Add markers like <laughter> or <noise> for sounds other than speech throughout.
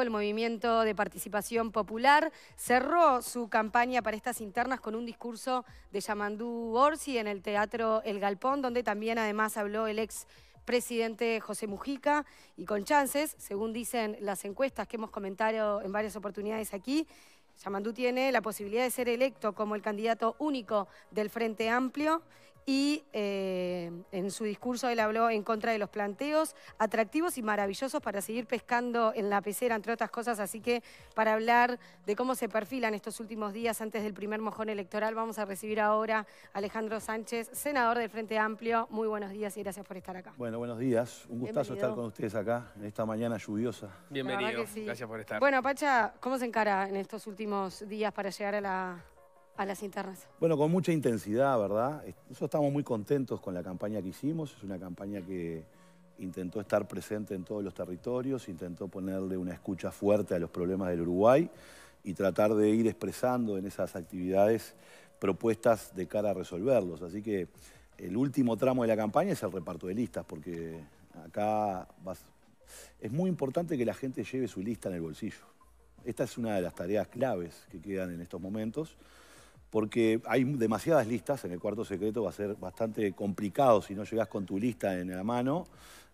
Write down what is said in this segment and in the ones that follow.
el movimiento de participación popular cerró su campaña para estas internas con un discurso de Yamandú Orsi en el Teatro El Galpón, donde también además habló el ex presidente José Mujica y con chances, según dicen las encuestas que hemos comentado en varias oportunidades aquí, Yamandú tiene la posibilidad de ser electo como el candidato único del Frente Amplio y eh, en su discurso él habló en contra de los planteos atractivos y maravillosos para seguir pescando en la pecera, entre otras cosas. Así que para hablar de cómo se perfilan estos últimos días antes del primer mojón electoral, vamos a recibir ahora a Alejandro Sánchez, senador del Frente Amplio. Muy buenos días y gracias por estar acá. Bueno, buenos días. Un gustazo estar con ustedes acá en esta mañana lluviosa. Bienvenido. Gracias por estar. Bueno, Pacha, ¿cómo se encara en estos últimos días para llegar a la a las internas? Bueno, con mucha intensidad, ¿verdad? Nosotros estamos muy contentos con la campaña que hicimos. Es una campaña que intentó estar presente en todos los territorios, intentó ponerle una escucha fuerte a los problemas del Uruguay y tratar de ir expresando en esas actividades propuestas de cara a resolverlos. Así que el último tramo de la campaña es el reparto de listas, porque acá es muy importante que la gente lleve su lista en el bolsillo. Esta es una de las tareas claves que quedan en estos momentos porque hay demasiadas listas, en el cuarto secreto va a ser bastante complicado si no llegas con tu lista en la mano,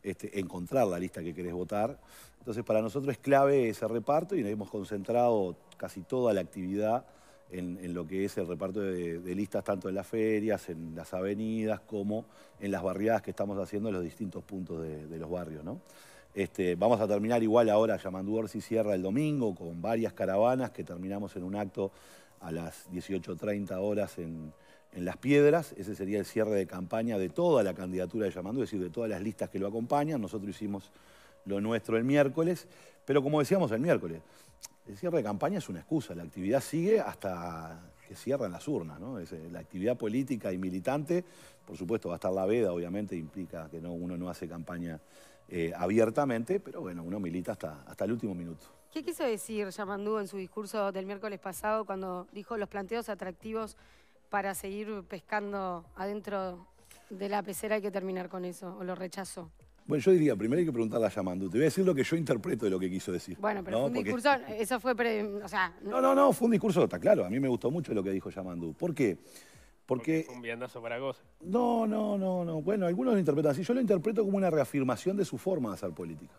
este, encontrar la lista que querés votar. Entonces para nosotros es clave ese reparto y nos hemos concentrado casi toda la actividad en, lo que es el reparto de, listas tanto en las ferias, en las avenidas, como en las barriadas que estamos haciendo en los distintos puntos de, los barrios. Este, vamos a terminar igual ahora, Yamandú Orsi cierra el domingo con varias caravanas que terminamos en un acto a las 18.30 horas en, Las Piedras. Ese sería el cierre de campaña de toda la candidatura de Yamandú, es decir, de todas las listas que lo acompañan. Nosotros hicimos lo nuestro el miércoles, pero como decíamos el miércoles, el cierre de campaña es una excusa, la actividad sigue hasta que cierran las urnas, ¿no? Es, eh, la actividad política y militante, por supuesto, va a estar la veda, obviamente, implica que no, uno no hace campaña eh, abiertamente, pero bueno, uno milita hasta, hasta el último minuto. ¿Qué quiso decir Yamandú en su discurso del miércoles pasado cuando dijo los planteos atractivos para seguir pescando adentro de la pecera hay que terminar con eso? ¿O lo rechazó? Bueno, yo diría, primero hay que preguntarle a Yamandú. Te voy a decir lo que yo interpreto de lo que quiso decir. Bueno, pero fue un discurso, eso fue, o sea... <laughs> No... no, no, fue un discurso, está claro. A mí me gustó mucho lo que dijo Yamandú. ¿Por qué? Porque... Porque un viandazo para Goza. No, no, no, no. Bueno, algunos lo interpretan así. Yo lo interpreto como una reafirmación de su forma de hacer política.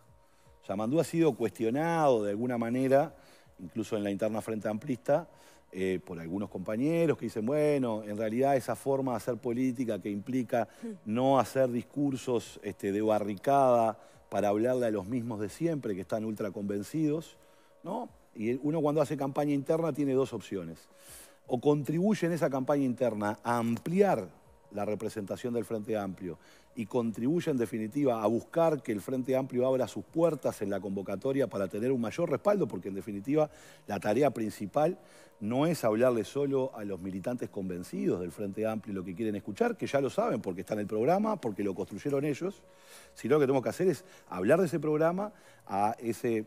Mandú ha sido cuestionado de alguna manera, incluso en la interna frente amplista, eh, por algunos compañeros que dicen, bueno, en realidad esa forma de hacer política que implica no hacer discursos este, de barricada para hablarle a los mismos de siempre que están ultra convencidos, ¿no? Y uno cuando hace campaña interna tiene dos opciones. O contribuye en esa campaña interna a ampliar la representación del Frente Amplio y contribuye en definitiva a buscar que el Frente Amplio abra sus puertas en la convocatoria para tener un mayor respaldo, porque en definitiva la tarea principal no es hablarle solo a los militantes convencidos del Frente Amplio lo que quieren escuchar, que ya lo saben porque está en el programa, porque lo construyeron ellos, sino lo que tenemos que hacer es hablar de ese programa a ese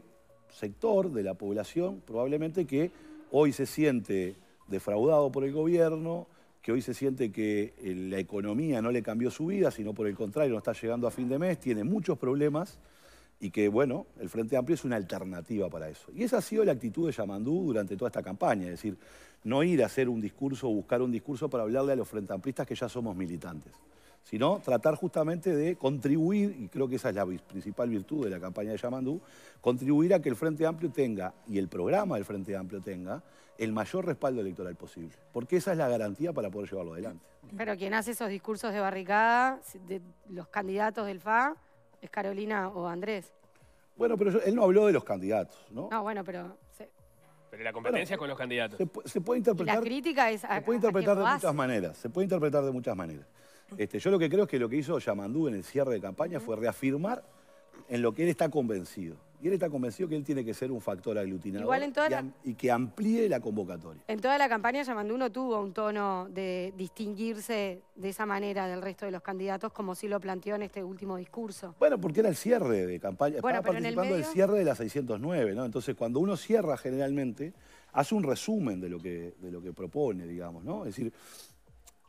sector de la población probablemente que hoy se siente defraudado por el gobierno, que hoy se siente que eh, la economía no le cambió su vida, sino por el contrario, no está llegando a fin de mes, tiene muchos problemas y que, bueno, el Frente Amplio es una alternativa para eso. Y esa ha sido la actitud de Yamandú durante toda esta campaña, es decir, no ir a hacer un discurso o buscar un discurso para hablarle a los Frente Amplistas que ya somos militantes sino tratar justamente de contribuir, y creo que esa es la principal virtud de la campaña de Yamandú, contribuir a que el Frente Amplio tenga, y el programa del Frente Amplio tenga, el mayor respaldo electoral posible, porque esa es la garantía para poder llevarlo adelante. Pero quien hace esos discursos de barricada, de los candidatos del FA, es Carolina o Andrés. Bueno, pero él no habló de los candidatos, ¿no? No, bueno, pero... Pero la competencia con los candidatos. Se, puede interpretar... la crítica es... se puede interpretar de muchas maneras, se puede interpretar de muchas maneras. Este, yo lo que creo es que lo que hizo Yamandú en el cierre de campaña fue reafirmar en lo que él está convencido. Y él está convencido que él tiene que ser un factor aglutinador y, que amplíe la convocatoria. En toda la campaña Yamandú no tuvo un tono de distinguirse de esa manera del resto de los candidatos como sí lo planteó en este último discurso. Bueno, porque era el cierre de campaña, bueno, estaba participando del cierre de la 609, ¿no? Entonces cuando uno cierra generalmente hace un resumen de lo que, de lo que propone, digamos, ¿no? Es decir,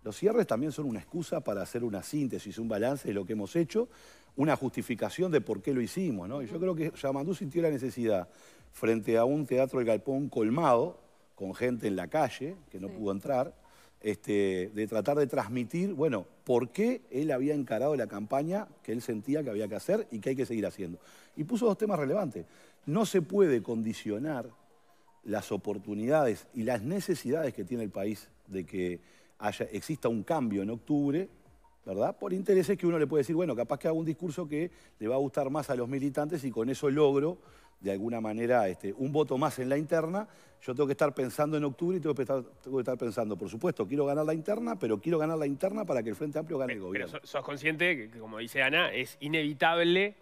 los cierres también son una excusa para hacer una síntesis, un balance de lo que hemos hecho, una justificación de por qué lo hicimos. Y yo creo que Yamandú sintió la necesidad, frente a un teatro de galpón colmado, con gente en la calle que no pudo entrar, este, de tratar de transmitir, bueno, por qué él había encarado la campaña que él sentía que había que hacer y que hay que seguir haciendo. Y puso dos temas relevantes. No se puede condicionar las oportunidades y las necesidades que tiene el país de que exista un cambio en octubre, ¿verdad? Por intereses que uno le puede decir, bueno, capaz que haga un discurso que le va a gustar más a los militantes y con eso logro, de alguna manera, este, un voto más en la interna. Yo tengo que estar pensando en octubre y tengo que, estar, pensando, por supuesto, quiero ganar la interna, pero quiero ganar la interna para que el Frente Amplio gane el gobierno. Pero sos consciente que, como dice Ana, es inevitable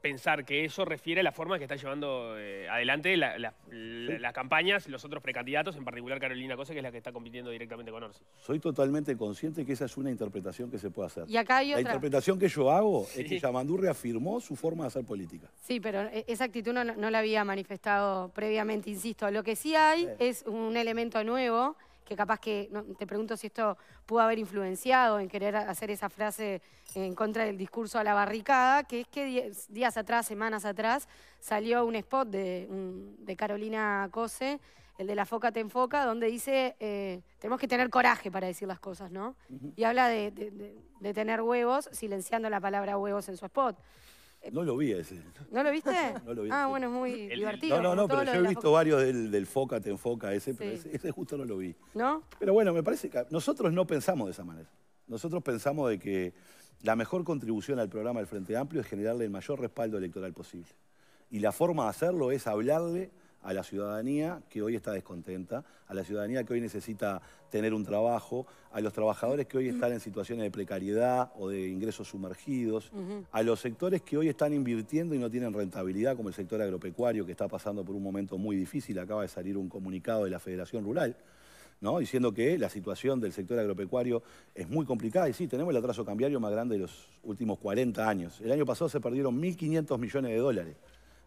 pensar que eso refiere a la forma que está llevando eh, adelante las campañas los otros precandidatos, en particular Carolina Cosa, que es la que está compitiendo directamente con Orsi. Soy totalmente consciente que esa es una interpretación que se puede hacer. Y acá La interpretación que yo hago es que Yamandú reafirmó su forma de hacer política. Sí, pero e, esa actitud no, la había manifestado previamente, insisto. Lo que sí hay es un elemento nuevo que capaz que, te pregunto si esto pudo haber influenciado en querer hacer esa frase en contra del discurso a la barricada, que es que días atrás, semanas atrás, salió un spot de, Carolina Cose, el de la foca te enfoca, donde dice, eh, tenemos que tener coraje para decir las cosas, ¿no? Y habla de, tener huevos, silenciando la palabra huevos en su spot. Eh, no lo vi ese. ¿No lo viste? <laughs> No lo vi. Ah, bueno, es muy divertido. No, no, no, pero yo he visto varios del, del Foca, te enfoca ese, pero ese justo no lo vi. ¿No? Pero bueno, me parece que nosotros no pensamos de esa manera. Nosotros pensamos de que la mejor contribución al programa del Frente Amplio es generarle el mayor respaldo electoral posible. Y la forma de hacerlo es hablarle a la ciudadanía que hoy está descontenta, a la ciudadanía que hoy necesita tener un trabajo, a los trabajadores que hoy están en situaciones de precariedad o de ingresos sumergidos, a los sectores que hoy están invirtiendo y no tienen rentabilidad, como el sector agropecuario, que está pasando por un momento muy difícil, acaba de salir un comunicado de la Federación Rural. ¿no? diciendo que la situación del sector agropecuario es muy complicada y sí, tenemos el atraso cambiario más grande de los últimos 40 años. El año pasado se perdieron 1.500 millones de dólares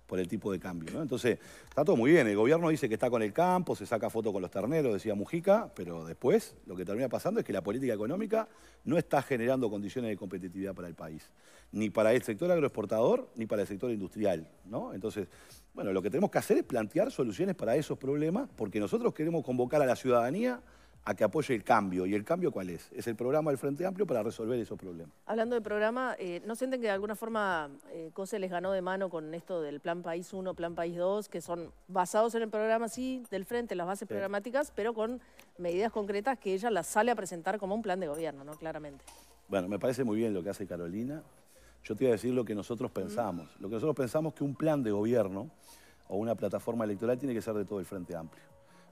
por el tipo de cambio. ¿no? Entonces, está todo muy bien. El gobierno dice que está con el campo, se saca foto con los terneros, decía Mujica, pero después lo que termina pasando es que la política económica no está generando condiciones de competitividad para el país, ni para el sector agroexportador, ni para el sector industrial. ¿no? Entonces, bueno, lo que tenemos que hacer es plantear soluciones para esos problemas, porque nosotros queremos convocar a la ciudadanía a que apoye el cambio. ¿Y el cambio cuál es? Es el programa del Frente Amplio para resolver esos problemas. Hablando de programa, eh, ¿no sienten que de alguna forma eh, COSE les ganó de mano con esto del Plan País 1, Plan País 2, que son basados en el programa, sí, del Frente, las bases programáticas, pero con medidas concretas que ella las sale a presentar como un plan de gobierno, ¿no? Claramente. Bueno, me parece muy bien lo que hace Carolina. Yo te voy a decir lo que nosotros pensamos. Lo que nosotros pensamos que un plan de gobierno o una plataforma electoral tiene que ser de todo el Frente Amplio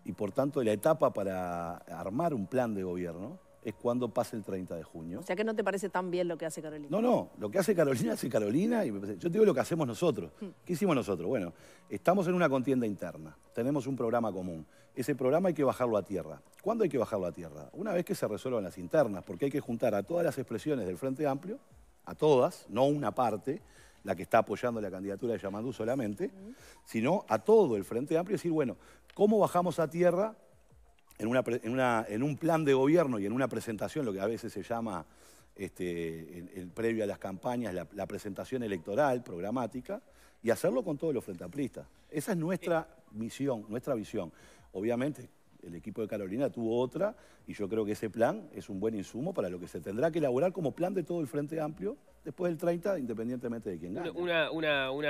y por tanto la etapa para armar un plan de gobierno es cuando pase el 30 de junio. O sea que no te parece tan bien lo que hace Carolina. No, no, lo que hace Carolina hace Carolina y yo te digo lo que hacemos nosotros. Hmm. ¿Qué hicimos nosotros? Bueno, estamos en una contienda interna, tenemos un programa común. Ese programa hay que bajarlo a tierra. ¿Cuándo hay que bajarlo a tierra? Una vez que se resuelvan las internas, porque hay que juntar a todas las expresiones del Frente Amplio, a todas, no una parte, la que está apoyando la candidatura de Yamandú solamente, sino a todo el Frente Amplio y decir, bueno, ¿Cómo bajamos a tierra? En, un plan de gobierno y en una presentación, lo que a veces se llama este, el, previo a las campañas, la, presentación electoral, programática, y hacerlo con todos los apristas. Esa es nuestra eh. misión, nuestra visión. Obviamente, el equipo de Carolina tuvo otra y yo creo que ese plan es un buen insumo para lo que se tendrá que elaborar como plan de todo el Frente Amplio después del 30, independientemente de quién gane. Una,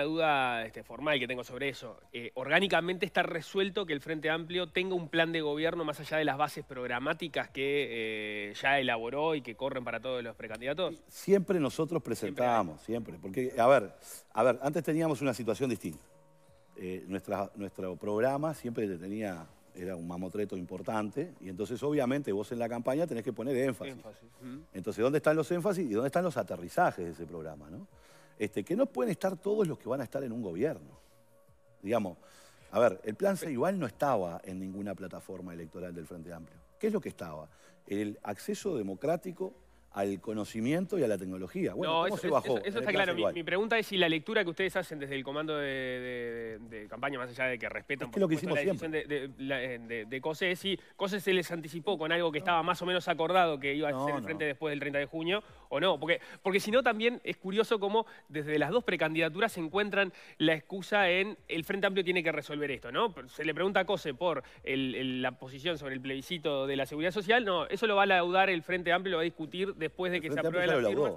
duda este, formal que tengo sobre eso. Eh, orgánicamente está resuelto que el Frente Amplio tenga un plan de gobierno más allá de las bases programáticas que eh, ya elaboró y que corren para todos los precandidatos. Siempre nosotros presentábamos, siempre, porque, a ver, a ver, antes teníamos una situación distinta. Eh, nuestro programa siempre tenía era un mamotreto importante, y entonces obviamente vos en la campaña tenés que poner énfasis. Entonces, ¿dónde están los énfasis y dónde están los aterrizajes de ese programa? ¿no? Este, que no pueden estar todos los que van a estar en un gobierno. Digamos, a ver, el plan C igual no estaba en ninguna plataforma electoral del Frente Amplio. ¿Qué es lo que estaba? El acceso democrático al conocimiento y a la tecnología. ¿cómo se bajó? Eso, está claro. Mi, pregunta es si la lectura que ustedes hacen desde el comando de, campaña, más allá de que respetan lo que hicimos la decisión de, COSE, eh, es si COSE se les anticipó con algo que estaba más o menos acordado que iba a ser el frente después del 30 de junio, o no. Porque, porque si no, también es curioso cómo desde las dos precandidaturas se encuentran la excusa en el Frente Amplio tiene que resolver esto, ¿no? Se le pregunta a COSE por la posición sobre el plebiscito de la seguridad social. No, eso lo va a laudar el Frente Amplio, lo va a discutir después de que se apruebe la firma.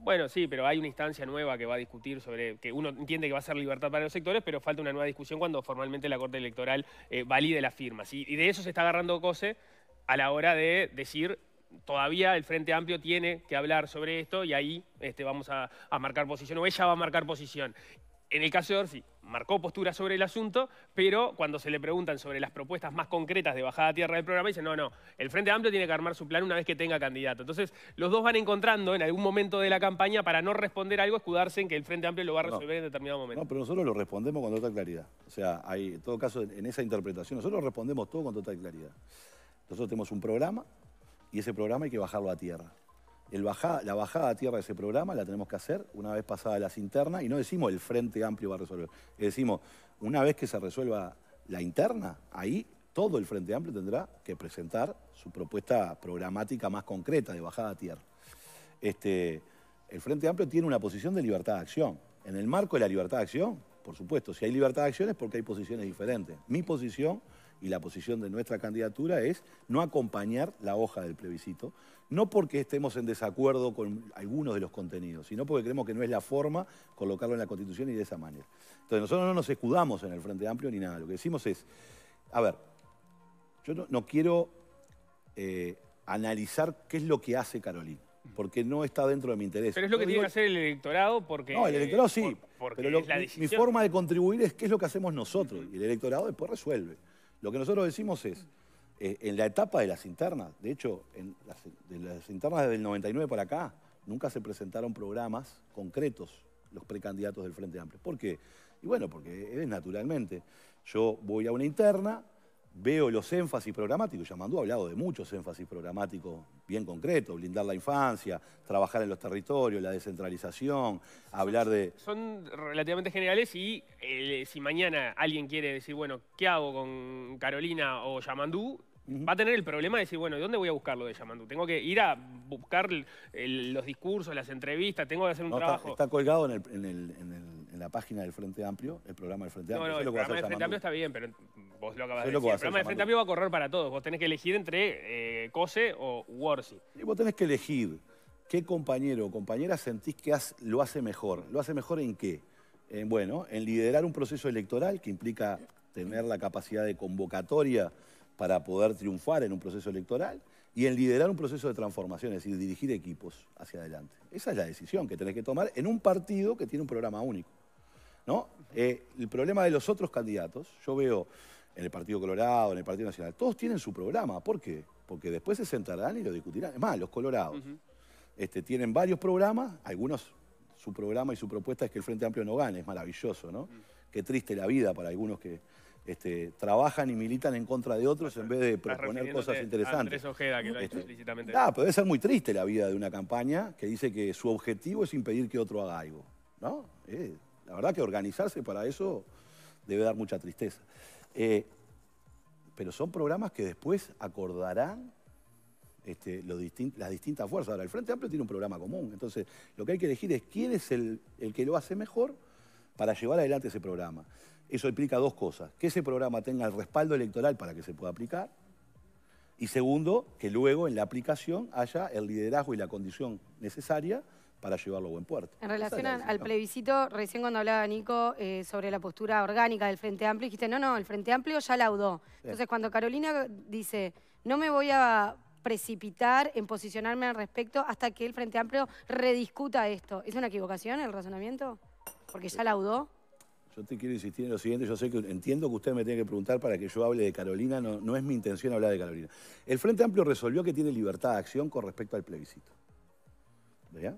Bueno, sí, pero hay una instancia nueva que va a discutir sobre, que uno entiende que va a ser libertad para los sectores, pero falta una nueva discusión cuando formalmente la Corte Electoral eh, valide las firmas. Y, de eso se está agarrando Cose a la hora de decir, todavía el Frente Amplio tiene que hablar sobre esto y ahí este, vamos a marcar posición, o ella va a marcar posición. En el caso de Orsi, marcó postura sobre el asunto, pero cuando se le preguntan sobre las propuestas más concretas de bajada a tierra del programa, dice, no, no, el Frente Amplio tiene que armar su plan una vez que tenga candidato. Entonces, los dos van encontrando en algún momento de la campaña para no responder algo, escudarse en que el Frente Amplio lo va a resolver en determinado momento. No, pero nosotros lo respondemos con total claridad. O sea, hay, en todo caso, en esa interpretación, nosotros respondemos todo con total claridad. Nosotros tenemos un programa y ese programa hay que bajarlo a tierra la bajada a tierra de ese programa la tenemos que hacer una vez pasada las internas y no decimos el Frente Amplio va a resolver. Decimos, una vez que se resuelva la interna, ahí todo el Frente Amplio tendrá que presentar su propuesta programática más concreta de bajada a tierra. Este, el Frente Amplio tiene una posición de libertad de acción. En el marco de la libertad de acción, por supuesto, si hay libertad de acción es porque hay posiciones diferentes. Mi posición y la posición de nuestra candidatura es no acompañar la hoja del plebiscito, no porque estemos en desacuerdo con algunos de los contenidos, sino porque creemos que no es la forma colocarlo en la Constitución y de esa manera. Entonces nosotros no nos escudamos en el Frente Amplio ni nada, lo que decimos es, a ver, yo no, quiero eh, analizar qué es lo que hace Carolina porque no está dentro de mi interés. Pero es lo que tiene que hacer el electorado porque... No, el electorado sí, pero mi, forma de contribuir es qué es lo que hacemos nosotros, y el electorado después resuelve. Lo que nosotros decimos es, eh, en la etapa de las internas, de hecho, en las, de las internas desde el 99 para acá, nunca se presentaron programas concretos los precandidatos del Frente Amplio. ¿Por qué? Y bueno, porque es naturalmente. Yo voy a una interna, veo los énfasis programáticos, Yamandú ha hablado de muchos énfasis programáticos bien concretos, blindar la infancia, trabajar en los territorios, la descentralización, hablar de... Son relativamente generales y eh, si mañana alguien quiere decir, bueno, ¿qué hago con Carolina o Yamandú? Va a tener el problema de decir, bueno, ¿de dónde voy a buscar lo de Yamandú? Tengo que ir a buscar los discursos, las entrevistas, tengo que hacer un trabajo... Está, colgado en el en la página del Frente Amplio, el programa del Frente Amplio. No, no, el programa del Frente Amplio está bien, pero mm, vos lo acabas de decir. El programa del Frente Amplio va a correr para todos. Vos tenés que elegir entre eh, Cose o Worsi. Y vos tenés que elegir qué compañero o compañera sentís que lo hace mejor. ¿Lo hace mejor en qué? bueno, en liderar un proceso electoral que implica tener la capacidad de convocatoria para poder triunfar en un proceso electoral y en liderar un proceso de transformación, es decir, dirigir equipos hacia adelante. Esa es la decisión que tenés que tomar en un partido que tiene un programa único. ¿no? Eh, el problema de los otros candidatos, yo veo en el Partido Colorado, en el Partido Nacional, todos tienen su programa. ¿Por qué? Porque después se sentarán y lo discutirán. Es más, los colorados este, tienen varios programas, algunos su programa y su propuesta es que el Frente Amplio no gane, es maravilloso, ¿no? Qué triste la vida para algunos que este, trabajan y militan en contra de otros en vez de proponer cosas interesantes. Ojeda, que lo ha este, explícitamente. ah, pero ser muy triste la vida de una campaña que dice que su objetivo es impedir que otro haga algo, ¿no? Eh, la verdad que organizarse para eso debe dar mucha tristeza. Eh, pero son programas que después acordarán este, las distintas fuerzas. Ahora, el Frente Amplio tiene un programa común, entonces lo que hay que elegir es quién es el, el que lo hace mejor para llevar adelante ese programa. Eso implica dos cosas, que ese programa tenga el respaldo electoral para que se pueda aplicar, y segundo, que luego en la aplicación haya el liderazgo y la condición necesaria para llevarlo a buen puerto. En relación al, plebiscito, recién cuando hablaba Nico eh, sobre la postura orgánica del Frente Amplio, dijiste, no, no, el Frente Amplio ya laudó. Entonces, cuando Carolina dice, no me voy a precipitar en posicionarme al respecto hasta que el Frente Amplio rediscuta esto, ¿es una equivocación el razonamiento? Porque ya laudó. Yo te quiero insistir en lo siguiente, yo sé que entiendo que usted me tiene que preguntar para que yo hable de Carolina, no, no es mi intención hablar de Carolina. El Frente Amplio resolvió que tiene libertad de acción con respecto al plebiscito. ¿Verdad?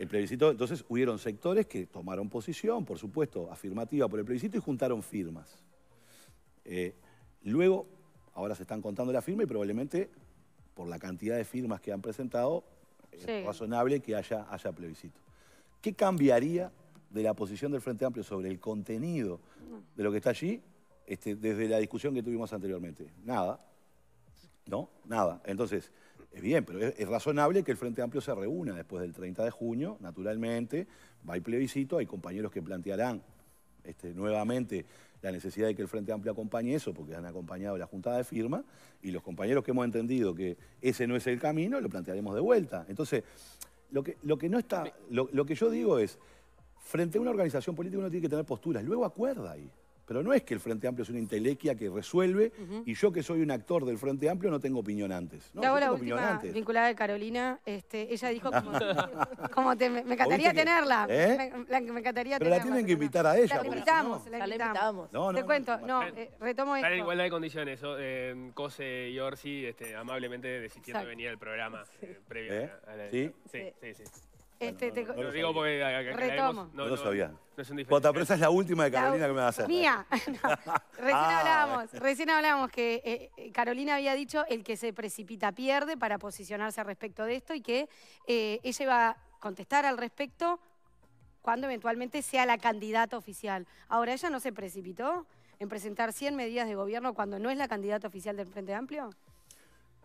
el plebiscito, entonces hubieron sectores que tomaron posición, por supuesto, afirmativa por el plebiscito y juntaron firmas. Eh, luego, ahora se están contando la firma y probablemente por la cantidad de firmas que han presentado, es razonable que haya, haya plebiscito. ¿Qué cambiaría de la posición del Frente Amplio sobre el contenido de lo que está allí este, desde la discusión que tuvimos anteriormente? Nada. ¿No? Nada. Entonces, es bien, pero es, razonable que el Frente Amplio se reúna después del 30 de junio, naturalmente, va el plebiscito, hay compañeros que plantearán este, nuevamente la necesidad de que el Frente Amplio acompañe eso, porque han acompañado la junta de firma, y los compañeros que hemos entendido que ese no es el camino, lo plantearemos de vuelta. Entonces, lo que, lo que no está, lo que yo digo es, frente a una organización política uno tiene que tener posturas, luego acuerda ahí. Pero no es que el Frente Amplio es una intelequia que resuelve y yo que soy un actor del Frente Amplio no tengo opinión antes. No, la última vinculada de Carolina, este, ella dijo <laughs> como, te, me, encantaría tenerla. ¿Eh? Me, Pero la tienen que invitar a ella. La invitamos, la invitamos. te cuento, no, eh, retomo esto. igualdad de condiciones. Eh, Cose y Orsi este, amablemente desistieron de venir al programa eh, previo. A la, sí. sí. sí. Este, lo digo porque No, sabía. No es pero es la última de Carolina que me va a hacer. Mía. <laughs> Recién ah, hablábamos, recién hablábamos que eh, eh, Carolina había dicho el que se precipita pierde para posicionarse al respecto de esto y que eh, ella iba a contestar al respecto cuando eventualmente sea la candidata oficial. Ahora, ¿ella no se precipitó en presentar 100 medidas de gobierno cuando no es la candidata oficial del Frente Amplio?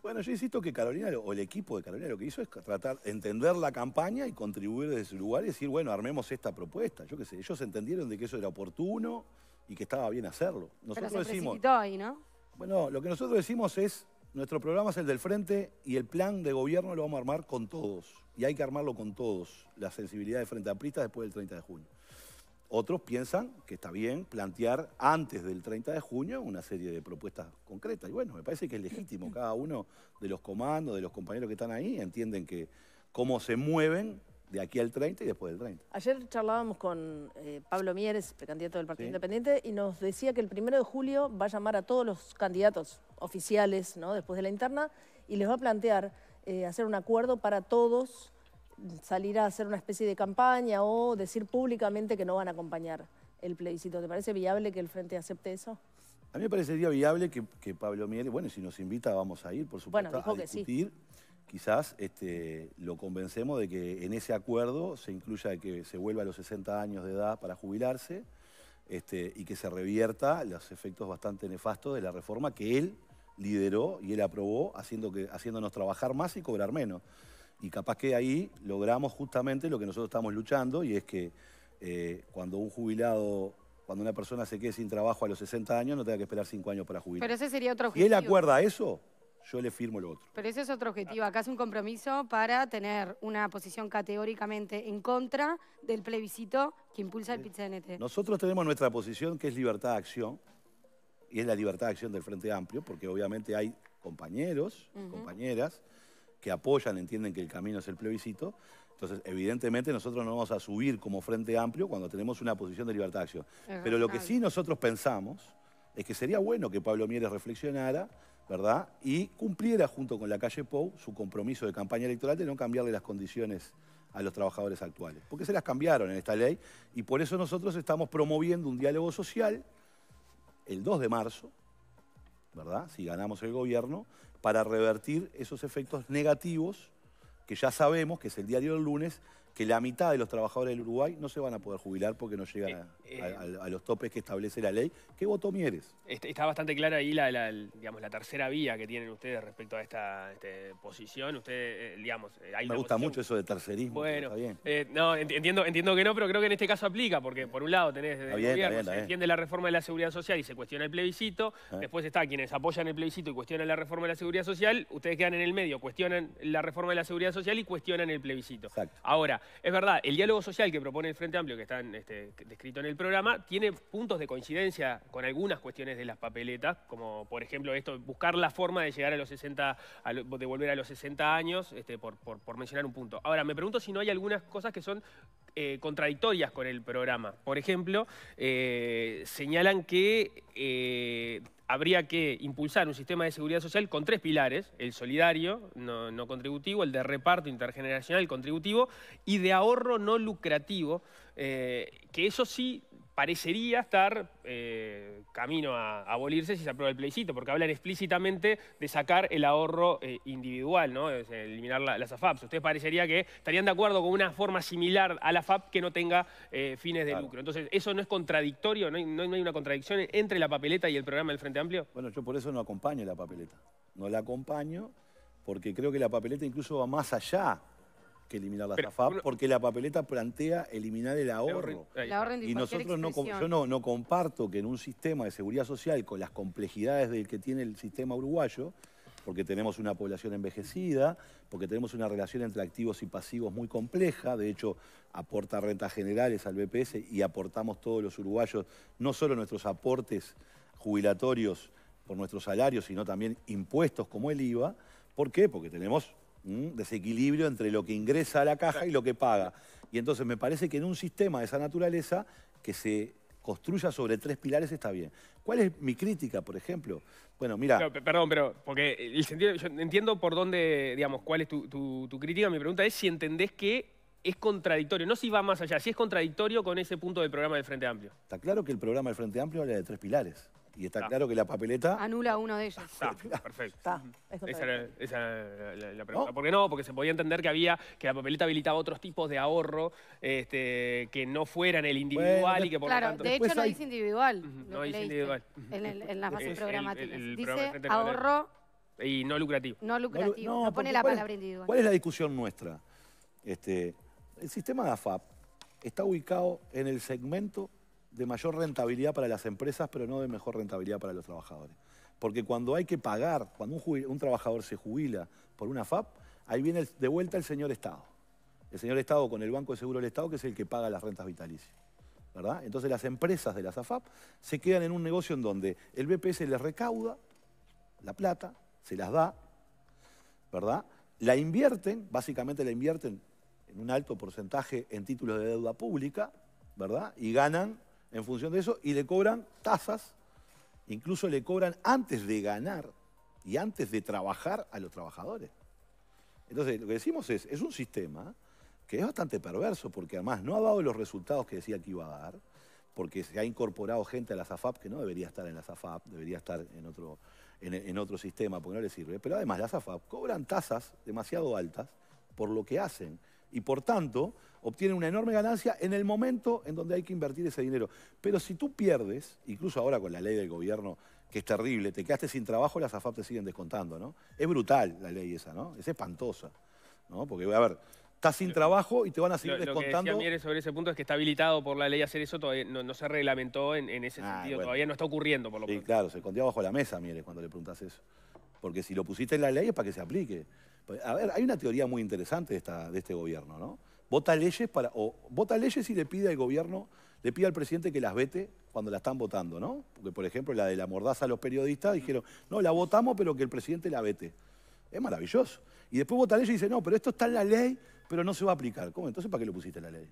Bueno, yo insisto que Carolina, o el equipo de Carolina, lo que hizo es tratar de entender la campaña y contribuir desde su lugar y decir, bueno, armemos esta propuesta. Yo qué sé, ellos entendieron de que eso era oportuno y que estaba bien hacerlo. Nosotros decimos, Bueno, lo que nosotros decimos es, nuestro programa es el del frente y el plan de gobierno lo vamos a armar con todos. Y hay que armarlo con todos, la sensibilidad de frente a después del 30 de junio. Otros piensan que está bien plantear antes del 30 de junio una serie de propuestas concretas. Y bueno, me parece que es legítimo. Cada uno de los comandos, de los compañeros que están ahí, entienden que cómo se mueven de aquí al 30 y después del 30. Ayer charlábamos con eh, Pablo Mieres, precandidato del Partido Independiente, y nos decía que el 1 de julio va a llamar a todos los candidatos oficiales, ¿no? después de la interna, y les va a plantear eh, hacer un acuerdo para todos salir a hacer una especie de campaña o decir públicamente que no van a acompañar el plebiscito. ¿Te parece viable que el Frente acepte eso? A mí me parecería viable que, Pablo Miel, bueno, si nos invita vamos a ir, por supuesto, a discutir. Quizás este, lo convencemos de que en ese acuerdo se incluya que se vuelva a los 60 años de edad para jubilarse este, y que se revierta los efectos bastante nefastos de la reforma que él lideró y él aprobó, haciendo que, haciéndonos trabajar más y cobrar menos. Y capaz que ahí logramos justamente lo que nosotros estamos luchando y es que eh, cuando un jubilado, cuando una persona se quede sin trabajo a los 60 años, no tenga que esperar 5 años para jubilar. Pero ese sería otro objetivo. Y él acuerda eso, yo le firmo lo otro. Pero ese es otro objetivo. Acá es un compromiso para tener una posición categóricamente en contra del plebiscito que impulsa el pit Nosotros tenemos nuestra posición que es libertad de acción, y es la libertad de acción del Frente Amplio, porque obviamente hay compañeros, compañeras, que apoyan entienden que el camino es el plebiscito. Entonces, evidentemente, nosotros no vamos a subir como Frente Amplio cuando tenemos una posición de libertad de acción. Pero lo que sí nosotros pensamos es que sería bueno que Pablo Mieres reflexionara, ¿verdad? Y cumpliera junto con la calle Pou su compromiso de campaña electoral de no cambiarle las condiciones a los trabajadores actuales. Porque se las cambiaron en esta ley y por eso nosotros estamos promoviendo un diálogo social el 2 de marzo, si ganamos el gobierno, para revertir esos efectos negativos que ya sabemos, que es el diario del lunes, que la mitad de los trabajadores del Uruguay no se van a poder jubilar porque no llegan eh, eh, a, los topes que establece la ley. ¿Qué votó Mieres? Está bastante clara ahí la, digamos, la tercera vía que tienen ustedes respecto a esta, este, posición. Ustedes, eh, digamos, Me gusta mucho eso de tercerismo. Bueno, no, entiendo, entiendo que no, pero creo que en este caso aplica, porque por un lado tenés desde el gobierno, se entiende la reforma de la seguridad social y se cuestiona el plebiscito. Después está quienes apoyan el plebiscito y cuestionan la reforma de la seguridad social. Ustedes quedan en el medio, cuestionan la reforma de la seguridad social y cuestionan el plebiscito. Exacto. Ahora, es verdad, el diálogo social que propone el Frente Amplio, que está este, descrito en el programa, tiene puntos de coincidencia con algunas cuestiones de las papeletas, como por ejemplo esto, buscar la forma de llegar a los 60, de volver a los 60 años, este, por mencionar un punto. Ahora, me pregunto si no hay algunas cosas que son eh, contradictorias con el programa. Por ejemplo, eh, señalan que eh, habría que impulsar un sistema de seguridad social con tres pilares, el solidario, no, contributivo, el de reparto intergeneracional contributivo y de ahorro no lucrativo, que eso sí parecería estar eh, camino a, abolirse si se aprueba el plebiscito, porque hablan explícitamente de sacar el ahorro eh, individual, ¿no? eliminar las AFAPs. Ustedes parecería que estarían de acuerdo con una forma similar a la AFAP que no tenga eh, fines de lucro. Entonces, ¿eso no es contradictorio? ¿No ¿No hay, una contradicción entre la papeleta y el programa del Frente Amplio? Bueno, yo por eso no acompaño la papeleta. No la acompaño porque creo que la papeleta incluso va más allá que eliminar la FAP porque la papeleta plantea eliminar el ahorro. y nosotros no, yo no, no comparto que en un sistema de seguridad social con las complejidades del que tiene el sistema uruguayo, porque tenemos una población envejecida, porque tenemos una relación entre activos y pasivos muy compleja, de hecho aporta rentas generales al BPS y aportamos todos los uruguayos, no solo nuestros aportes jubilatorios por nuestros salarios, sino también impuestos como el IVA. ¿Por qué? Porque tenemos desequilibrio entre lo que ingresa a la caja y lo que paga. Y entonces me parece que en un sistema de esa naturaleza que se construya sobre tres pilares está bien. ¿Cuál es mi crítica, por ejemplo? Bueno, mira... perdón, pero porque el sentido, yo entiendo por dónde, digamos, cuál es tu, tu crítica. Mi pregunta es si entendés que es contradictorio, no si va más allá, si es contradictorio con ese punto del programa del Frente Amplio. Está claro que el programa del Frente Amplio habla de tres pilares. Y está, claro que la papeleta... Anula uno de ellos. Está, <laughs> perfecto. Está. esa era, esa la, pregunta. ¿Por qué no? Porque se podía entender que había que la papeleta habilitaba otros tipos de ahorro este, que no fueran el individual y que por claro, lo tanto... de hecho no dice individual. no dice individual. En, el, en, las <laughs> bases programáticas. dice ahorro... Y no lucrativo. No lucrativo, no, pone la palabra individual. ¿Cuál es la discusión nuestra? Este, el sistema de AFAP está ubicado en el segmento de mayor rentabilidad para las empresas, pero no de mejor rentabilidad para los trabajadores. Porque cuando hay que pagar, cuando un, trabajador se jubila por una FAP, ahí viene de vuelta el señor Estado. El señor Estado con el Banco de Seguro del Estado, que es el que paga las rentas vitalicias. ¿verdad? Entonces las empresas de las AFAP se quedan en un negocio en donde el BPS les recauda la plata, se las da, ¿verdad? La invierten, básicamente la invierten en un alto porcentaje en títulos de deuda pública, ¿verdad? Y ganan en función de eso y le cobran tasas, incluso le cobran antes de ganar y antes de trabajar a los trabajadores. Entonces, lo que decimos es, es un sistema que es bastante perverso, porque además no ha dado los resultados que decía que iba a dar, porque se ha incorporado gente a la SAFAP que no debería estar en la SAFAP, debería estar en otro, en, otro sistema, porque no le sirve. Pero además la SAFAP cobran tasas demasiado altas por lo que hacen y por tanto obtienen una enorme ganancia en el momento en donde hay que invertir ese dinero. Pero si tú pierdes, incluso ahora con la ley del gobierno, que es terrible, te quedaste sin trabajo, las AFAP te siguen descontando, ¿no? Es brutal la ley esa, ¿no? Es espantosa, ¿no? Porque, a ver, estás sin trabajo y te van a seguir descontando. Lo que decía Mieres sobre ese punto es que está habilitado por la ley hacer eso, todavía no, se reglamentó en, ese ah, sentido, todavía no está ocurriendo, por lo menos. Sí, claro, se escondía bajo la mesa, Mieres, cuando le preguntas eso. Porque si lo pusiste en la ley es para que se aplique. Pues, a ver, hay una teoría muy interesante de, este gobierno, ¿no? Vota leyes para. O vota leyes y le pide al gobierno, le pide al presidente que las vete cuando la están votando, ¿no? Porque, por ejemplo, la de la mordaza a los periodistas dijeron, no, la votamos, pero que el presidente la vete. Es maravilloso. Y después vota leyes y dice, no, pero esto está en la ley, pero no se va a aplicar. ¿Cómo? Entonces, ¿para qué lo pusiste en la ley?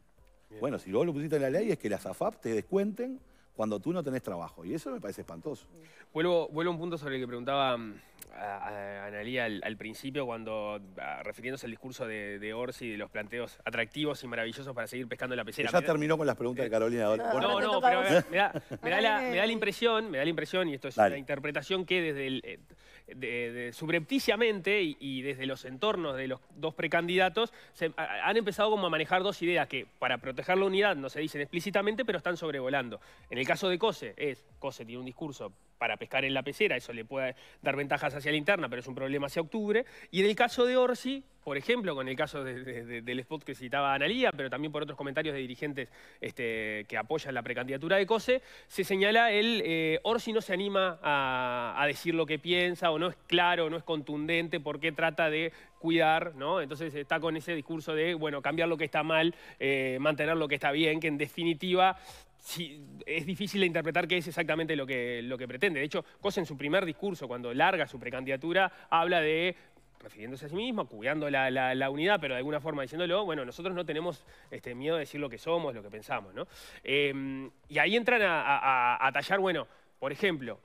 Bueno, si luego lo pusiste en la ley es que las AFAP te descuenten cuando tú no tenés trabajo. Y eso me parece espantoso. Vuelvo, vuelvo a un punto sobre el que preguntaba mm, Analia al, principio, cuando ah, refiriéndose al discurso de, Orsi de los planteos atractivos y maravillosos para seguir pescando la pecera. ya terminó con las preguntas de eh, Carolina. No, no, pero me da, me, da, la, impresión, me da la impresión, y esto es la interpretación que desde el... Eh, de, subrepticiamente y, desde los entornos de los dos precandidatos, se, han empezado como a manejar dos ideas que para proteger la unidad no se dicen explícitamente, pero están sobrevolando. En el caso de Cose, es, Cose tiene un discurso para pescar en la pecera, eso le puede dar ventajas hacia la interna, pero es un problema hacia octubre. Y en el caso de Orsi, por ejemplo, con el caso del spot que citaba Analía, pero también por otros comentarios de dirigentes este, que apoyan la precandidatura de COSE, se señala el eh, Orsi no se anima a, decir lo que piensa o no es claro, no es contundente porque trata de cuidar, ¿no? Entonces está con ese discurso de, bueno, cambiar lo que está mal, eh, mantener lo que está bien, que en definitiva es difícil de interpretar qué es exactamente lo que, lo que pretende. De hecho, Cosa en su primer discurso, cuando larga su precandidatura, habla de refiriéndose a sí mismo, cuidando la, unidad, pero de alguna forma diciéndolo, bueno, nosotros no tenemos este, miedo de decir lo que somos, lo que pensamos, ¿no? Em, y ahí entran a, tallar, bueno, por ejemplo,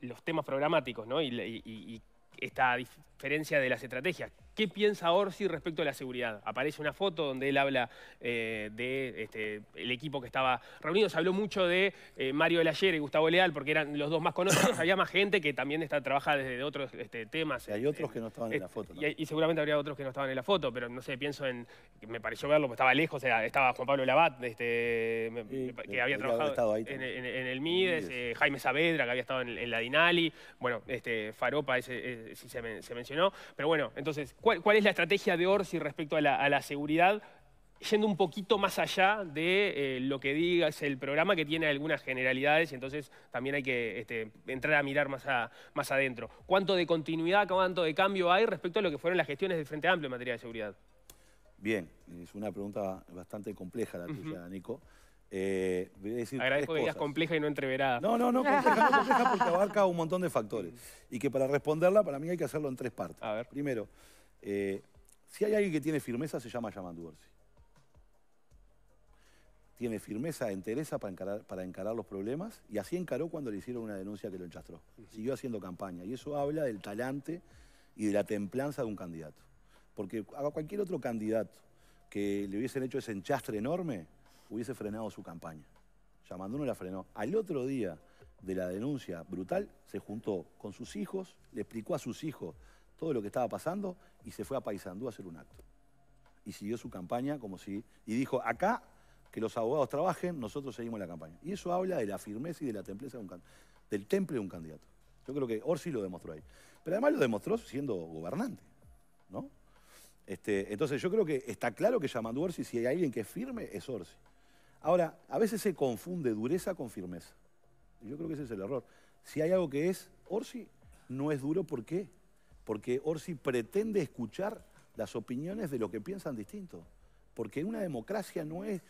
los temas programáticos, ¿no? y esta diferencia de las estrategias. ¿Qué piensa Orsi respecto a la seguridad? Aparece una foto donde él habla eh, del este, equipo que estaba reunido. Se habló mucho de eh, Mario la Ayer y Gustavo Leal, porque eran los dos más conocidos. había más gente que también está, trabaja desde otros este, temas. Y hay otros que no estaban en la eh, foto. Y, seguramente habría otros que no estaban en la foto, pero no sé, pienso en... Me pareció verlo, porque estaba lejos, estaba Juan Pablo Labat, este, que había trabajado en, el MIDES, Jaime Saavedra, que había estado en, la Dinali, bueno, este, Faropa, ese, sí se mencionó. Pero bueno, entonces, ¿Cuál, es la estrategia de Orsi respecto a la, seguridad? Yendo un poquito más allá de eh, lo que diga el programa que tiene algunas generalidades y entonces también hay que este, entrar a mirar más, más adentro. ¿Cuánto de continuidad, cuánto de cambio hay respecto a lo que fueron las gestiones del Frente Amplio en materia de seguridad? Bien, es una pregunta bastante compleja la tuya, Nico. Eh, Agradezco que digas compleja y no entreverada. No, no, no, <laughs> compleja porque abarca un montón de factores. Y que para responderla, para mí hay que hacerlo en tres partes. A ver. Primero, eh, si hay alguien que tiene firmeza, se llama Yamandu Orsi. Tiene firmeza, entereza para encarar, los problemas y así encaró cuando le hicieron una denuncia que lo enchastró. Siguió haciendo campaña y eso habla del talante y de la templanza de un candidato. Porque a cualquier otro candidato que le hubiesen hecho ese enchastre enorme, hubiese frenado su campaña. Yamandu no la frenó. Al otro día de la denuncia brutal, se juntó con sus hijos, le explicó a sus hijos todo lo que estaba pasando y se fue a Paysandú a hacer un acto. Y siguió su campaña como si... Y dijo, acá que los abogados trabajen, nosotros seguimos la campaña. Y eso habla de la firmeza y de la templeza de un del temple de un candidato. Yo creo que Orsi lo demostró ahí. Pero además lo demostró siendo gobernante, ¿no? Este, entonces yo creo que está claro que llamando Orsi, si hay alguien que es firme, es Orsi. Ahora, a veces se confunde dureza con firmeza. Yo creo que ese es el error. Si hay algo que es Orsi, no es duro, ¿por qué? porque Orsi pretende escuchar las opiniones de los que piensan distinto. Porque una democracia no es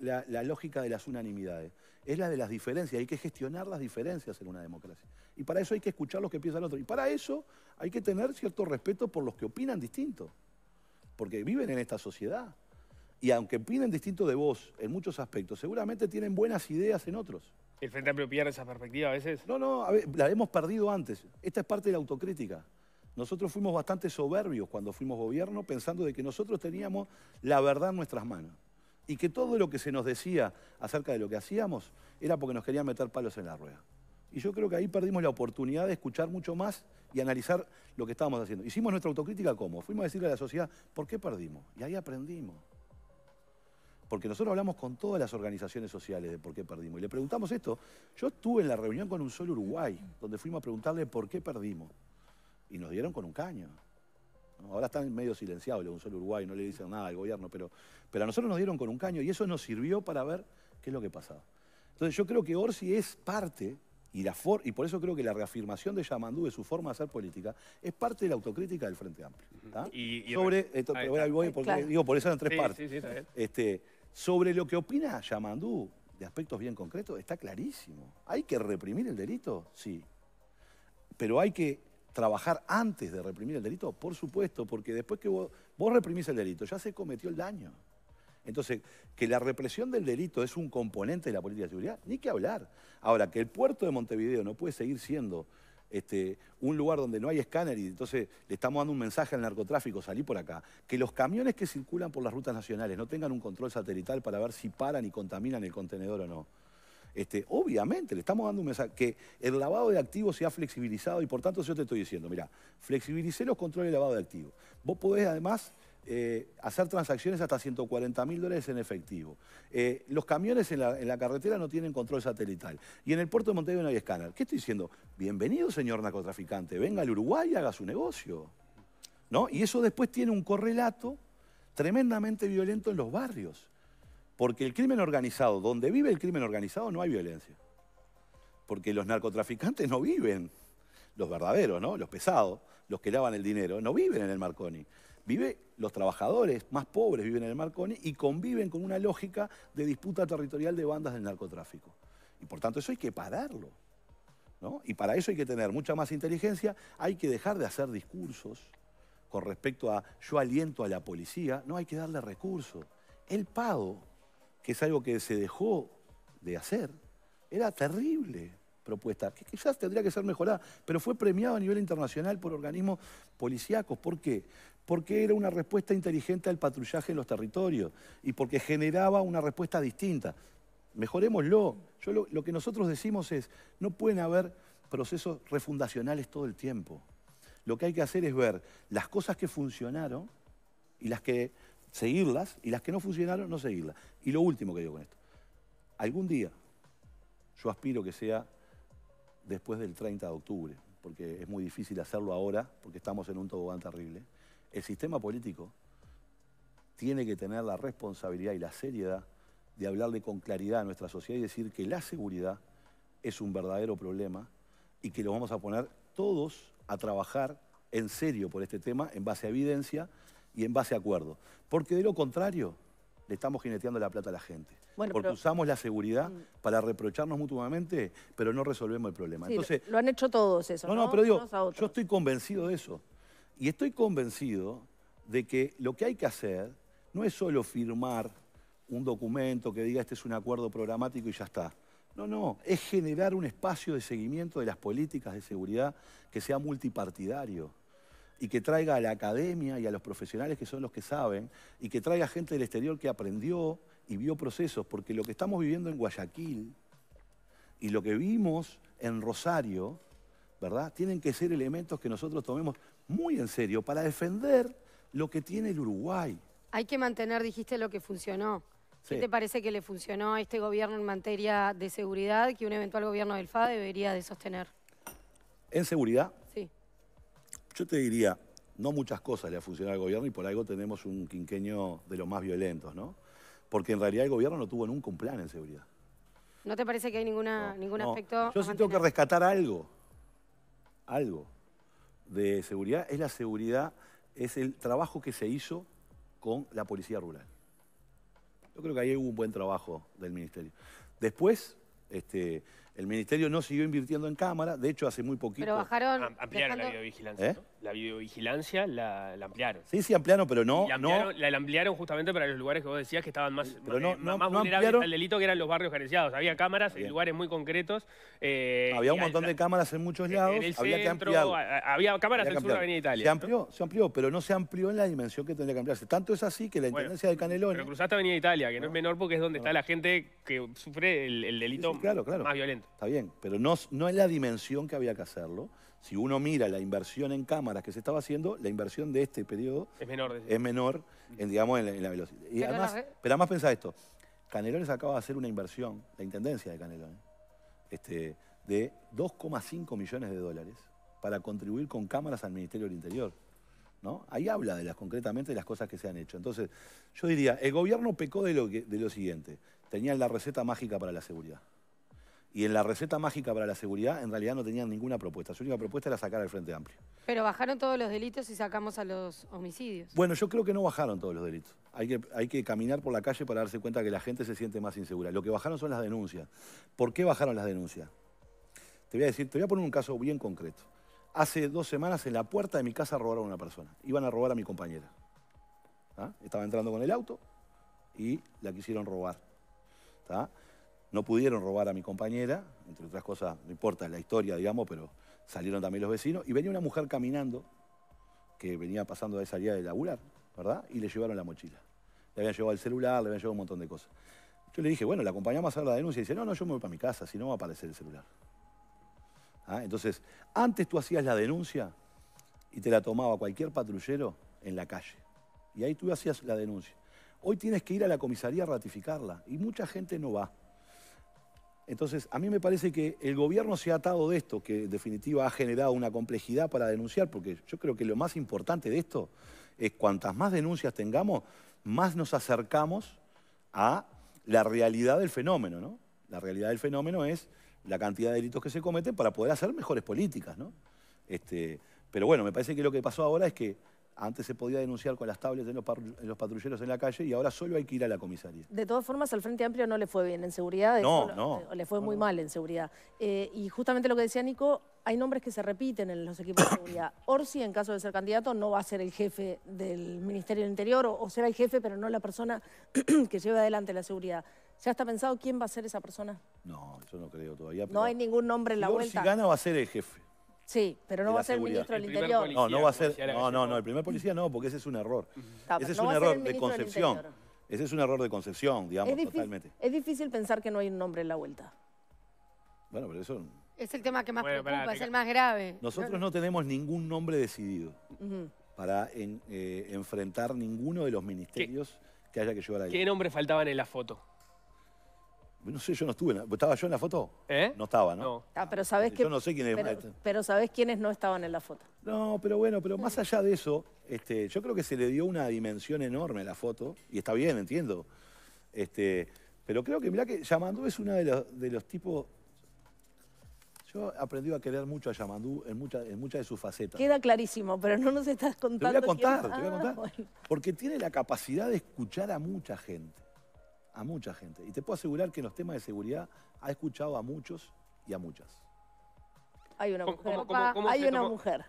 la, lógica de las unanimidades, es la de las diferencias. Hay que gestionar las diferencias en una democracia. Y para eso hay que escuchar los que piensan otro. Y para eso hay que tener cierto respeto por los que opinan distinto. Porque viven en esta sociedad. Y aunque opinen distinto de vos en muchos aspectos, seguramente tienen buenas ideas en otros. ¿El Frente Amplio pierde esa perspectiva a veces? No, no, la hemos perdido antes. Esta es parte de la autocrítica. Nosotros fuimos bastante soberbios cuando fuimos gobierno pensando de que nosotros teníamos la verdad en nuestras manos y que todo lo que se nos decía acerca de lo que hacíamos era porque nos querían meter palos en la rueda. Y yo creo que ahí perdimos la oportunidad de escuchar mucho más y analizar lo que estábamos haciendo. Hicimos nuestra autocrítica ¿cómo? fuimos a decirle a la sociedad, ¿por qué perdimos? Y ahí aprendimos. Porque nosotros hablamos con todas las organizaciones sociales de por qué perdimos. Y le preguntamos esto. Yo estuve en la reunión con un solo Uruguay, donde fuimos a preguntarle por qué perdimos y nos dieron con un caño. Ahora están medio silenciados, le solo Uruguay, no le dicen nada al gobierno, pero, pero a nosotros nos dieron con un caño y eso nos sirvió para ver qué es lo que pasaba. Entonces yo creo que Orsi es parte, y, la y por eso creo que la reafirmación de Yamandú de su forma de hacer política es parte de la autocrítica del Frente Amplio. Y, sobre, voy porque, digo, por eso eran tres partes. este, sobre lo que opina Yamandú de aspectos bien concretos, está clarísimo. ¿Hay que reprimir el delito? Sí. Pero hay que trabajar antes de reprimir el delito? Por supuesto, porque después que vos, reprimís el delito, ya se cometió el daño. Entonces, que la represión del delito es un componente de la política de seguridad, ni que hablar. Ahora, que el puerto de Montevideo no puede seguir siendo este, un lugar donde no hay escáner y entonces le estamos dando un mensaje al narcotráfico, salí por acá. Que los camiones que circulan por las rutas nacionales no tengan un control satelital para ver si paran y contaminan el contenedor o no. Este, obviamente, le estamos dando un mensaje que el lavado de activos se ha flexibilizado y por tanto yo te estoy diciendo, mira, flexibilicé los controles de lavado de activos. Vos podés además eh, hacer transacciones hasta 140 mil dólares en efectivo. Eh, los camiones en la, carretera no tienen control satelital. Y en el puerto de Montevideo no hay escáner. ¿Qué estoy diciendo? Bienvenido, señor narcotraficante. Venga al Uruguay y haga su negocio. ¿No? Y eso después tiene un correlato tremendamente violento en los barrios. Porque el crimen organizado, donde vive el crimen organizado no hay violencia. Porque los narcotraficantes no viven, los verdaderos, ¿no? Los pesados, los que lavan el dinero, no viven en el Marconi. Viven los trabajadores más pobres viven en el Marconi y conviven con una lógica de disputa territorial de bandas del narcotráfico. Y por tanto eso hay que pararlo. Y para eso hay que tener mucha más inteligencia, hay que dejar de hacer discursos con respecto a yo aliento a la policía, no hay que darle recursos. El pago que es algo que se dejó de hacer, era terrible propuesta, que quizás tendría que ser mejorada, pero fue premiado a nivel internacional por organismos policíacos. ¿Por qué? Porque era una respuesta inteligente al patrullaje en los territorios y porque generaba una respuesta distinta. Mejorémoslo. Yo lo, lo que nosotros decimos es, no pueden haber procesos refundacionales todo el tiempo. Lo que hay que hacer es ver las cosas que funcionaron y las que seguirlas y las que no funcionaron, no seguirlas. Y lo último que digo con esto, algún día yo aspiro que sea después del 30 de octubre, porque es muy difícil hacerlo ahora, porque estamos en un tobogán terrible, el sistema político tiene que tener la responsabilidad y la seriedad de hablarle con claridad a nuestra sociedad y decir que la seguridad es un verdadero problema y que lo vamos a poner todos a trabajar en serio por este tema en base a evidencia y en base a acuerdo. Porque de lo contrario, le estamos jineteando la plata a la gente. porque usamos la seguridad mm. para reprocharnos mutuamente, pero no resolvemos el problema. lo han hecho todos eso. No, no, no pero digo, yo estoy convencido de eso. Y estoy convencido de que lo que hay que hacer no es solo firmar un documento que diga este es un acuerdo programático y ya está. No, no, es generar un espacio de seguimiento de las políticas de seguridad que sea multipartidario y que traiga a la academia y a los profesionales que son los que saben, y que traiga gente del exterior que aprendió y vio procesos, porque lo que estamos viviendo en Guayaquil y lo que vimos en Rosario, ¿verdad? Tienen que ser elementos que nosotros tomemos muy en serio para defender lo que tiene el Uruguay. Hay que mantener, dijiste, lo que funcionó. ¿Qué te parece que le funcionó a este gobierno en materia de seguridad que un eventual gobierno del FA debería de sostener? En seguridad, yo te diría, no muchas cosas le ha funcionado al gobierno y por algo tenemos un quinqueño de los más violentos, ¿no? Porque en realidad el gobierno no tuvo nunca un plan en seguridad. ¿No te parece que hay ninguna, ningún aspecto? Yo sí tengo que rescatar algo, algo de seguridad, es la seguridad, es el trabajo que se hizo con la policía rural. Yo creo que ahí hubo un buen trabajo del ministerio. Después, este, el ministerio no siguió invirtiendo en cámara, de hecho hace muy poquito... Pero bajaron... ampliaron la videovigilancia, ¿Eh? la videovigilancia la, ampliaron. Sí, sí, ampliaron, pero no. La ampliaron, justamente para los lugares que vos decías que estaban más, pero no, eh, más, vulnerables al delito, que eran los barrios carenciados. Había cámaras en lugares muy concretos. Eh, había un montón de cámaras en muchos lados. En el había Había cámaras en el sur de Avenida Italia. Se amplió, se amplió, pero no se amplió en la dimensión que tendría que ampliarse. Tanto es así que la Intendencia del Canelón... Canelones. Pero cruzaste Avenida Italia, que no, es menor porque es donde está la gente que sufre el, delito más violento. Está bien, pero no, no es la dimensión que había que hacerlo si uno mira la inversión en cámaras que se estaba haciendo, la inversión de este periodo es menor, es menor en, digamos, en la, velocidad. Y pero, además, ¿eh? pero además pensá esto, Canelones acaba de hacer una inversión, la Intendencia de Canelones, este, de 2,5 millones de dólares para contribuir con cámaras al Ministerio del Interior. ¿No? Ahí habla de las, concretamente de las cosas que se han hecho. Entonces, yo diría, el gobierno pecó de lo, de lo siguiente, tenían la receta mágica para la seguridad. Y en la receta mágica para la seguridad, en realidad no tenían ninguna propuesta. Su única propuesta era sacar al Frente Amplio. Pero bajaron todos los delitos y sacamos a los homicidios. Bueno, yo creo que no bajaron todos los delitos. Hay que, hay que caminar por la calle para darse cuenta que la gente se siente más insegura. Lo que bajaron son las denuncias. ¿Por qué bajaron las denuncias? Te voy a decir, te voy a poner un caso bien concreto. Hace dos semanas en la puerta de mi casa robaron a una persona. Iban a robar a mi compañera. ¿Ah? Estaba entrando con el auto y la quisieron robar. ¿Está? No pudieron robar a mi compañera, entre otras cosas, no importa la historia, digamos, pero salieron también los vecinos. Y venía una mujer caminando, que venía pasando de salida de laburar, ¿verdad? Y le llevaron la mochila. Le habían llevado el celular, le habían llevado un montón de cosas. Yo le dije, bueno, la acompañamos a hacer la denuncia. Y dice, no, no, yo me voy para mi casa, si no va a aparecer el celular. ¿Ah? Entonces, antes tú hacías la denuncia y te la tomaba cualquier patrullero en la calle. Y ahí tú hacías la denuncia. Hoy tienes que ir a la comisaría a ratificarla y mucha gente no va. Entonces, a mí me parece que el gobierno se ha atado de esto, que en definitiva ha generado una complejidad para denunciar, porque yo creo que lo más importante de esto es cuantas más denuncias tengamos, más nos acercamos a la realidad del fenómeno, ¿no? La realidad del fenómeno es la cantidad de delitos que se cometen para poder hacer mejores políticas, este, pero bueno, me parece que lo que pasó ahora es que antes se podía denunciar con las tablas de los, patrulleros en la calle y ahora solo hay que ir a la comisaría. De todas formas, al Frente Amplio no le fue bien en seguridad. No, no. Le fue muy mal en seguridad. Eh, y justamente lo que decía Nico, hay nombres que se repiten en los equipos de seguridad. <coughs> Orsi, en caso de ser candidato, no va a ser el jefe del Ministerio del Interior o, será el jefe, pero no la persona <coughs> que lleva adelante la seguridad. ¿Ya está pensado quién va a ser esa persona? No, yo no creo todavía. No hay ningún nombre en la vuelta. Si gana, va a ser el jefe. Sí, pero no va a ser el ministro del Interior. No, no va a ser. No, no, no, el primer policía no, porque ese es un error. ese es un error de concepción. Ese es un error de concepción, digamos, totalmente. Es difícil pensar que no hay un nombre en la vuelta. Bueno, pero eso. Es el tema que más preocupa, es el más grave. Nosotros no tenemos ningún nombre decidido para eh, enfrentar ninguno de los ministerios que haya que llevar ahí. ¿Qué nombre faltaban en la foto? No sé, yo no estuve. En la, ¿Estaba yo en la foto? ¿Eh? No estaba, ¿no? Ah, pero sabes que. Yo no sé quién Pero, este. sabes quiénes no estaban en la foto. No, pero bueno, pero más allá de eso, este, yo creo que se le dio una dimensión enorme a la foto. Y está bien, entiendo. Este, pero creo que, mirá que Yamandú es uno de los, tipos. Yo he aprendido a querer mucho a Yamandú en muchas en muchas de sus facetas. Queda clarísimo, pero no nos estás contando. Te voy a contar, te voy a contar. Ah, Porque tiene la capacidad de escuchar a mucha gente a mucha gente. Y te puedo asegurar que en los temas de seguridad ha escuchado a muchos y a muchas. Hay una mujer. hay una mujer.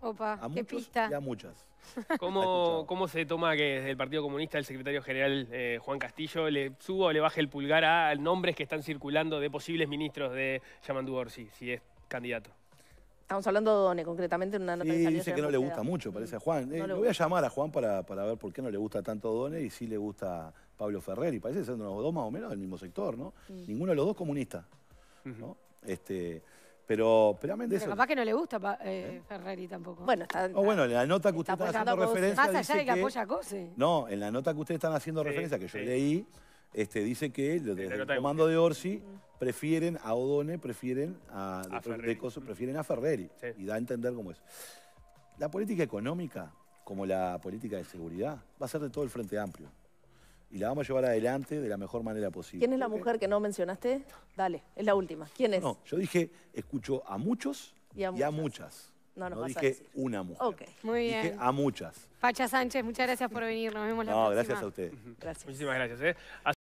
Opa, qué pista. Y a muchas. <laughs> ¿Cómo, ¿Cómo, se toma que desde el Partido Comunista el secretario general eh, Juan Castillo le suba o le baje el pulgar a nombres que están circulando de posibles ministros de Yamandú Orsi, si es candidato? Estamos hablando de Done, concretamente, en una nota sí, dice que no le gusta mucho, parece a Juan. Eh, le voy a llamar a Juan para, ver por qué no le gusta tanto Done y si le gusta Pablo Ferreri, y parece que de los dos más o menos del mismo sector, ¿no? Ninguno de los dos comunista, ¿no? Este, pero, Capaz que no le gusta eh, ¿Eh? Ferreri tampoco. Bueno, está. Oh, bueno, en la nota que ustedes están haciendo referencia. Más de que, No, en la nota que ustedes están haciendo referencia, que yo leí, este, dice que desde el comando de Orsi prefieren a Odone, prefieren a, prefieren a Ferreri. Y da a entender cómo es. La política económica, como la política de seguridad, va a ser de todo el Frente Amplio y la vamos a llevar adelante de la mejor manera posible. ¿Quién es la mujer que no mencionaste? Dale, es la última. ¿Quién es? No, yo dije, escucho a muchos y a, muchas. No, no dije una mujer. Ok, muy bien. a muchas. Pacha Sánchez, muchas gracias por venir. Nos vemos la próxima. No, gracias a usted. Gracias. Muchísimas gracias. ¿eh?